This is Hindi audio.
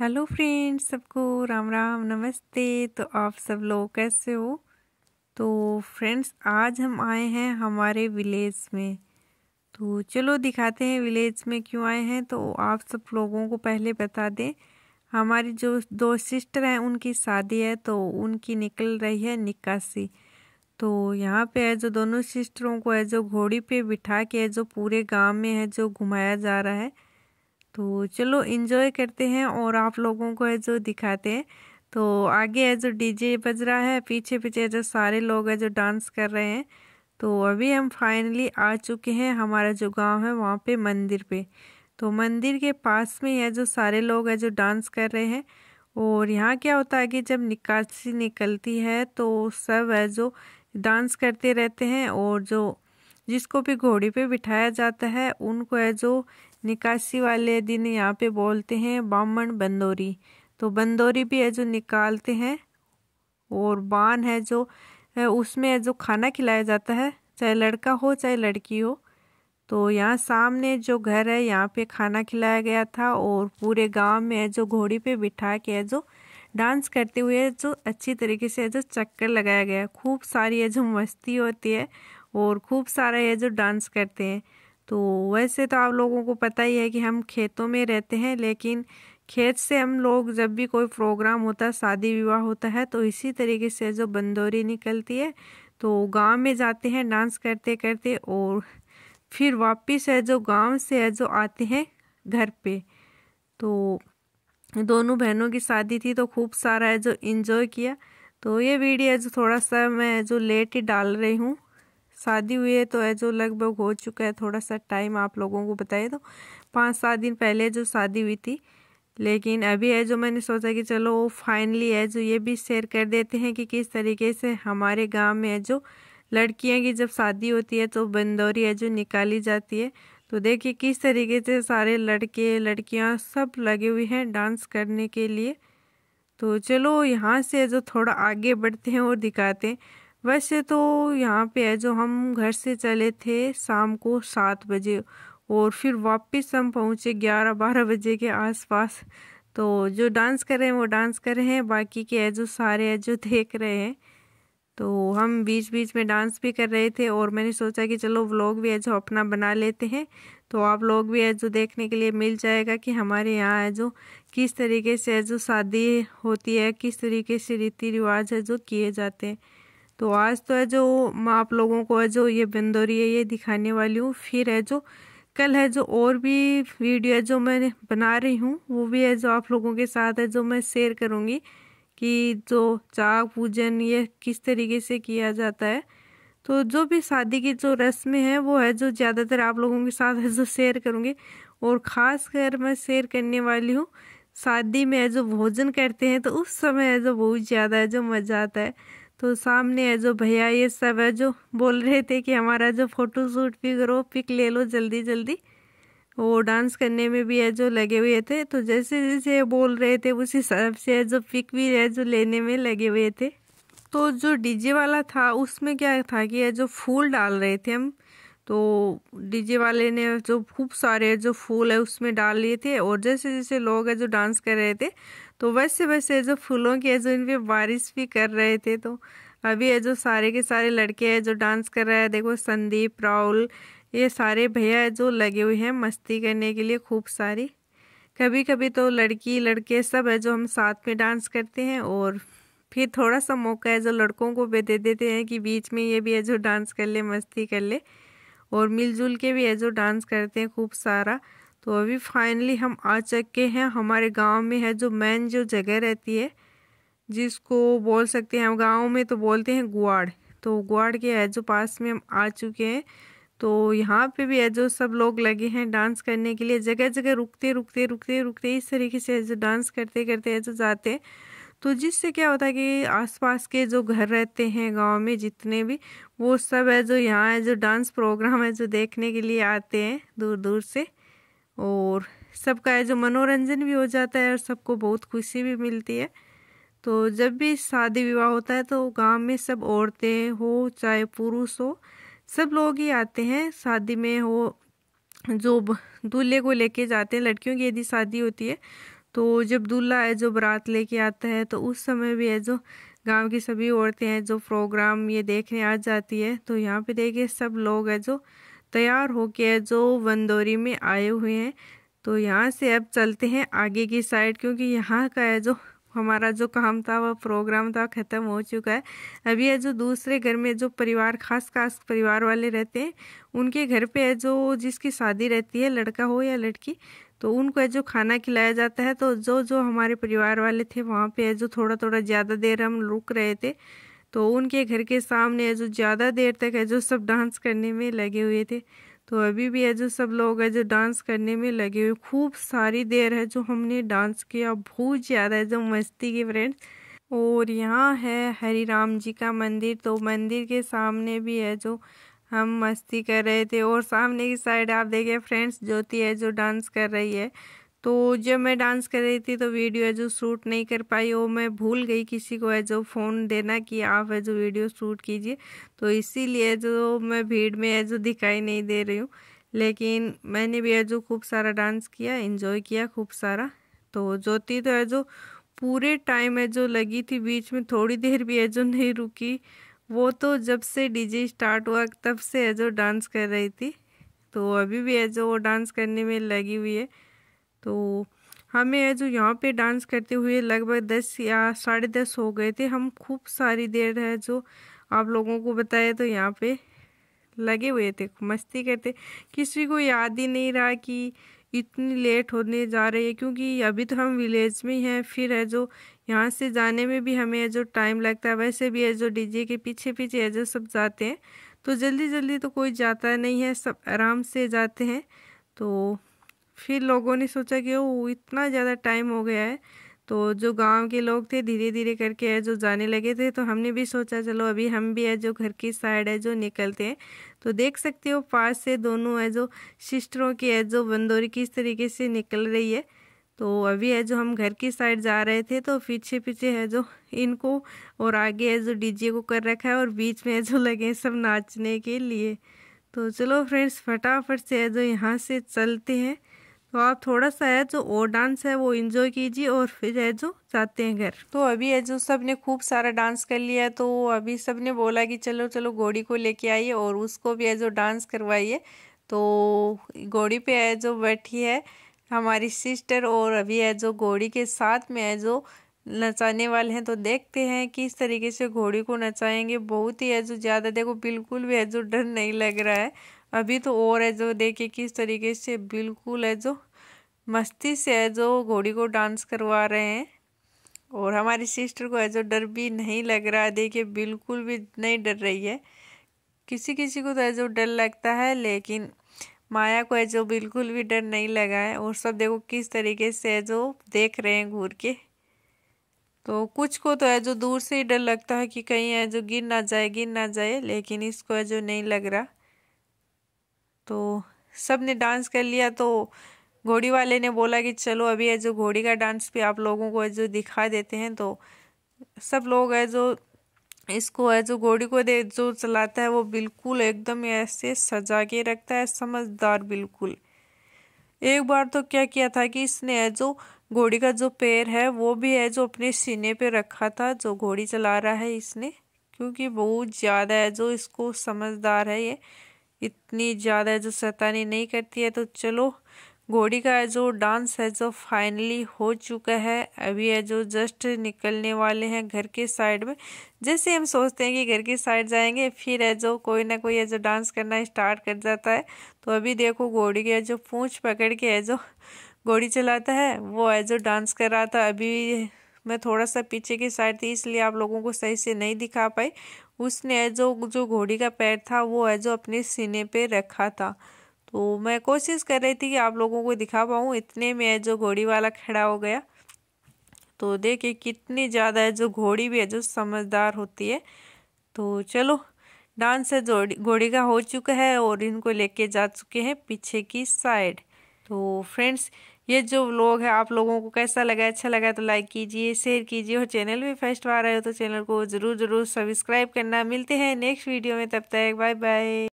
हेलो फ्रेंड्स सबको राम राम नमस्ते तो आप सब लोग कैसे हो तो फ्रेंड्स आज हम आए हैं हमारे विलेज में तो चलो दिखाते हैं विलेज में क्यों आए हैं तो आप सब लोगों को पहले बता दें हमारी जो दो सिस्टर हैं उनकी शादी है तो उनकी निकल रही है निकासी तो यहाँ पे है जो दोनों सिस्टरों को है जो घोड़ी पे बिठा के है जो पूरे गांव में है जो घुमाया जा रहा है तो चलो इन्जॉय करते हैं और आप लोगों को है जो दिखाते हैं तो आगे है जो डीजे बज रहा है पीछे पीछे जो सारे लोग हैं जो डांस कर रहे हैं तो अभी हम फाइनली आ चुके हैं हमारा जो गांव है वहाँ पे मंदिर पे तो मंदिर के पास में है जो सारे लोग हैं जो डांस कर रहे हैं और यहाँ क्या होता है कि जब निकासी निकलती है तो सब है जो डांस करते रहते हैं और जो जिसको भी घोड़ी पे बिठाया जाता है उनको है जो निकासी वाले दिन यहाँ पे बोलते हैं बामण बंदोरी तो बंदोरी भी है जो निकालते हैं और बान है जो है उसमें है जो खाना खिलाया जाता है चाहे लड़का हो चाहे लड़की हो तो यहाँ सामने जो घर है यहाँ पे खाना खिलाया गया था और पूरे गांव में जो घोड़ी पे बिठा के जो डांस करते हुए जो अच्छी तरीके से जो चक्कर लगाया गया खूब सारी है जो मस्ती होती है और खूब सारा ये जो डांस करते हैं तो वैसे तो आप लोगों को पता ही है कि हम खेतों में रहते हैं लेकिन खेत से हम लोग जब भी कोई प्रोग्राम होता है शादी विवाह होता है तो इसी तरीके से जो बंदोरी निकलती है तो गांव में जाते हैं डांस करते करते और फिर वापस है जो गांव से है जो आते हैं घर पे तो दोनों बहनों की शादी थी तो खूब सारा है जो इन्जॉय किया तो ये वीडियो जो थोड़ा सा मैं जो लेट ही डाल रही हूँ शादी हुई है तो है जो लगभग हो चुका है थोड़ा सा टाइम आप लोगों को बताए तो पाँच सात दिन पहले जो शादी हुई थी लेकिन अभी है जो मैंने सोचा कि चलो वो फाइनली है जो ये भी शेयर कर देते हैं कि किस तरीके से हमारे गांव में है जो लड़कियां की जब शादी होती है तो बंदौरी है जो निकाली जाती है तो देखिए किस तरीके से सारे लड़के लड़कियां सब लगे हुए हैं डांस करने के लिए तो चलो यहाँ से जो थोड़ा आगे बढ़ते हैं और दिखाते हैं वैसे तो यहाँ पे है जो हम घर से चले थे शाम को सात बजे और फिर वापस हम पहुँचे ग्यारह बारह बजे के आसपास तो जो डांस कर रहे हैं वो डांस कर रहे हैं बाकी के है जो सारे है जो देख रहे हैं तो हम बीच बीच में डांस भी कर रहे थे और मैंने सोचा कि चलो व्लॉग भी है जो अपना बना लेते हैं तो आप लोग भी है जो देखने के लिए मिल जाएगा कि हमारे यहाँ है जो किस तरीके से है जो शादी होती है किस तरीके से रीति रिवाज है जो किए जाते हैं तो आज तो है जो मैं आप लोगों को है जो ये बिंदोरी है ये दिखाने वाली हूँ फिर है जो कल है जो और भी वीडियो है जो मैं बना रही हूँ वो भी है जो आप लोगों के साथ है जो मैं शेयर करूँगी कि जो चाक पूजन ये किस तरीके से किया जाता है तो जो भी शादी की जो रस्में हैं वो है जो ज़्यादातर आप लोगों के साथ है जो शेयर करूँगी और ख़ास कर मैं शेयर करने वाली हूँ शादी में जो भोजन करते हैं तो उस समय जो बहुत ज़्यादा है जो मज़ा आता है तो सामने है जो भैया ये सब है जो बोल रहे थे कि हमारा जो फोटो शूट भी करो पिक ले लो जल्दी जल्दी वो डांस करने में भी है जो लगे हुए थे तो जैसे जैसे बोल रहे थे उस हिसाब से है जो पिक भी है जो लेने में लगे हुए थे तो जो डीजे वाला था उसमें क्या था कि है जो फूल डाल रहे थे हम तो डीजे वाले ने जो खूब सारे जो फूल है उसमें डाल लिए थे और जैसे जैसे लोग है जो डांस कर रहे थे तो वैसे वैसे जो फूलों के जो इन पर बारिश भी कर रहे थे तो अभी है जो सारे के सारे लड़के हैं जो डांस कर रहे हैं देखो संदीप राहुल ये सारे भैया जो लगे हुए हैं मस्ती करने के लिए खूब सारी कभी कभी तो लड़की लड़के सब है जो हम साथ में डांस करते हैं और फिर थोड़ा सा मौका है जो लड़कों को भी दे देते हैं कि बीच में ये भी है जो डांस कर ले मस्ती कर ले और मिलजुल के भी ये जो डांस करते हैं खूब सारा तो अभी फाइनली हम आ चुके हैं हमारे गांव में है जो मेन जो जगह रहती है जिसको बोल सकते हैं हम गाँव में तो बोलते हैं गुआड़ तो गुआड़ के है जो पास में हम आ चुके हैं तो यहाँ पे भी है जो सब लोग लगे हैं डांस करने के लिए जगह जगह रुकते रुकते रुकते रुकते इस तरीके से जो डांस करते करते है जाते हैं तो जिससे क्या होता है कि आसपास के जो घर रहते हैं गांव में जितने भी वो सब है जो यहाँ है जो डांस प्रोग्राम है जो देखने के लिए आते हैं दूर दूर से और सबका है जो मनोरंजन भी हो जाता है और सबको बहुत खुशी भी मिलती है तो जब भी शादी विवाह होता है तो गांव में सब औरतें हो चाहे पुरुष हो सब लोग ही आते हैं शादी में हो जो दूल्हे को लेके जाते हैं लड़कियों की यदि शादी होती है तो जब दूल्हा है जो बारात लेके आता है तो उस समय भी है जो गांव की सभी औरतें हैं जो प्रोग्राम ये देखने आ जाती है तो यहाँ पे देखिए सब लोग है जो तैयार होके है जो वंदोरी में आए हुए हैं तो यहाँ से अब चलते हैं आगे की साइड क्योंकि यहाँ का है जो हमारा जो काम था वह प्रोग्राम था ख़त्म हो चुका है अभी है जो दूसरे घर में जो परिवार खास खास परिवार वाले रहते हैं उनके घर पे है जो जिसकी शादी रहती है लड़का हो या लड़की तो उनको जो खाना खिलाया जाता है तो जो जो हमारे परिवार वाले थे वहाँ पे जो थोड़ा थोड़ा ज़्यादा देर हम रुक रहे थे तो उनके घर के सामने जो ज़्यादा देर तक है जो सब डांस करने में लगे हुए थे तो अभी भी है जो सब लोग है जो डांस करने में लगे हुए खूब सारी देर है जो हमने डांस किया बहुत ज़्यादा है जो मस्ती की फ्रेंड्स और यहाँ है हरी राम जी का मंदिर तो मंदिर के सामने भी है जो हम मस्ती कर रहे थे और सामने की साइड आप देखिए फ्रेंड्स ज्योति है जो डांस कर रही है तो जब मैं डांस कर रही थी तो वीडियो है जो शूट नहीं कर पाई वो मैं भूल गई किसी को है जो फ़ोन देना कि आप है जो वीडियो शूट कीजिए तो इसीलिए जो मैं भीड़ में है जो दिखाई नहीं दे रही हूँ लेकिन मैंने भी है जो खूब सारा डांस किया इन्जॉय किया खूब सारा तो ज्योति तो है जो पूरे टाइम है जो लगी थी बीच में थोड़ी देर भी है जो नहीं रुकी वो तो जब से डीजे स्टार्ट हुआ तब से एजो डांस कर रही थी तो अभी भी एजो वो डांस करने में लगी हुई है तो हमें हाँ, एजो यहाँ पे डांस करते हुए लगभग दस या साढ़े दस हो गए थे हम खूब सारी देर है जो आप लोगों को बताया तो यहाँ पे लगे हुए थे मस्ती करते किसी को याद ही नहीं रहा कि इतनी लेट होने जा रही है क्योंकि अभी तो हम विलेज में ही हैं फिर है जो यहाँ से जाने में भी हमें जो टाइम लगता है वैसे भी है जो डीजे के पीछे पीछे है जो सब जाते हैं तो जल्दी जल्दी तो कोई जाता नहीं है सब आराम से जाते हैं तो फिर लोगों ने सोचा कि ओ इतना ज़्यादा टाइम हो गया है तो जो गांव के लोग थे धीरे धीरे करके है जो जाने लगे थे तो हमने भी सोचा चलो अभी हम भी है जो घर की साइड है जो निकलते हैं तो देख सकते हो पास से दोनों है जो सिस्टरों की है जो बंदोरी किस तरीके से निकल रही है तो अभी है जो हम घर की साइड जा रहे थे तो पीछे पीछे है जो इनको और आगे है जो डीजे को कर रखा है और बीच में है जो लगे सब नाचने के लिए तो चलो फ्रेंड्स फटाफट से है जो यहाँ से चलते हैं तो आप थोड़ा सा है जो और डांस है वो इन्जॉय कीजिए और फिर है जो जाते हैं घर तो अभी है जो सब ने खूब सारा डांस कर लिया तो अभी सब ने बोला कि चलो चलो घोड़ी को लेके आइए और उसको भी है जो डांस करवाइए तो घोड़ी पे है जो बैठी है हमारी सिस्टर और अभी है जो घोड़ी के साथ में है जो नचाने वाले हैं तो देखते हैं किस तरीके से घोड़ी को नचाएंगे बहुत ही है जो ज़्यादा देखो बिल्कुल भी है जो डर नहीं लग रहा है अभी तो और है जो देखे किस तरीके से बिल्कुल है जो मस्ती से है जो घोड़ी को डांस करवा रहे हैं और हमारी सिस्टर को है जो डर भी नहीं लग रहा है देखिए बिल्कुल भी नहीं डर रही है किसी किसी को तो है जो डर लगता है लेकिन माया को है जो बिल्कुल भी डर नहीं लगा है और सब देखो किस तरीके से है जो देख रहे हैं घूर के तो कुछ को तो है जो दूर से ही डर लगता है कि कहीं है जो गिर ना जाए गिर ना जाए लेकिन इसको है जो नहीं लग रहा तो सब ने डांस कर लिया तो घोड़ी वाले ने बोला कि चलो अभी है जो घोड़ी का डांस भी आप लोगों को है जो दिखा देते हैं तो सब लोग है जो इसको है जो घोड़ी को दे जो चलाता है वो बिल्कुल एकदम ऐसे सजा के रखता है समझदार बिल्कुल एक बार तो क्या किया था कि इसने है जो घोड़ी का जो पैर है वो भी है जो अपने सीने पे रखा था जो घोड़ी चला रहा है इसने क्योंकि बहुत ज़्यादा है जो इसको समझदार है ये इतनी ज़्यादा जो शैतानी नहीं करती है तो चलो घोड़ी का जो डांस है जो फाइनली हो चुका है अभी है जो जस्ट निकलने वाले हैं घर के साइड में जैसे हम सोचते हैं कि घर की साइड जाएंगे फिर है जो कोई ना कोई है जो डांस करना स्टार्ट कर जाता है तो अभी देखो घोड़ी के जो पूँछ पकड़ के है जो घोड़ी चलाता है वो है जो डांस कर रहा था अभी मैं थोड़ा सा पीछे की साइड थी इसलिए आप लोगों को सही से नहीं दिखा पाई उसने जो जो घोड़ी का पैर था वो है जो अपने सीने पर रखा था तो मैं कोशिश कर रही थी कि आप लोगों को दिखा पाऊँ इतने में जो घोड़ी वाला खड़ा हो गया तो देखिए कितनी ज़्यादा है जो घोड़ी भी है जो समझदार होती है तो चलो डांस है घोड़ी का हो चुका है और इनको लेके जा चुके हैं पीछे की साइड तो फ्रेंड्स ये जो लोग है आप लोगों को कैसा लगा अच्छा लगा तो लाइक कीजिए शेयर कीजिए और चैनल भी फर्स्ट बार आए हो तो चैनल को ज़रूर ज़रूर सब्सक्राइब करना मिलते हैं नेक्स्ट वीडियो में तब तक बाय बाय